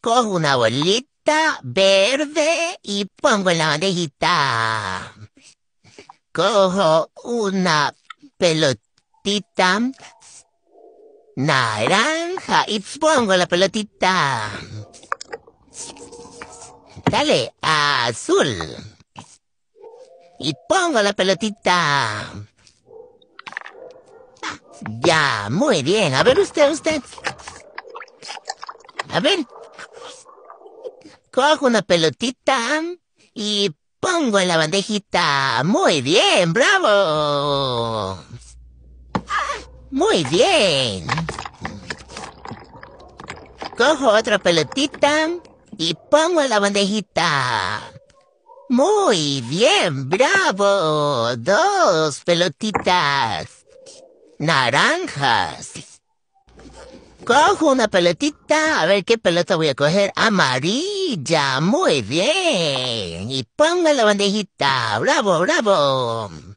cojo una bolita verde y pongo en la bandejita. Cojo una pelotita naranja y pongo la pelotita. Dale, azul. Y pongo la pelotita. Ya, muy bien. A ver usted, usted. A ver, Cojo una pelotita y pongo en la bandejita. Muy bien, bravo. Muy bien. Cojo otra pelotita y pongo en la bandejita. Muy bien, bravo. Dos pelotitas. Naranjas. Cojo una pelotita. A ver qué pelota voy a coger. Amarillo. Ya, Muy bien. Y ponga la bandejita. Bravo, bravo.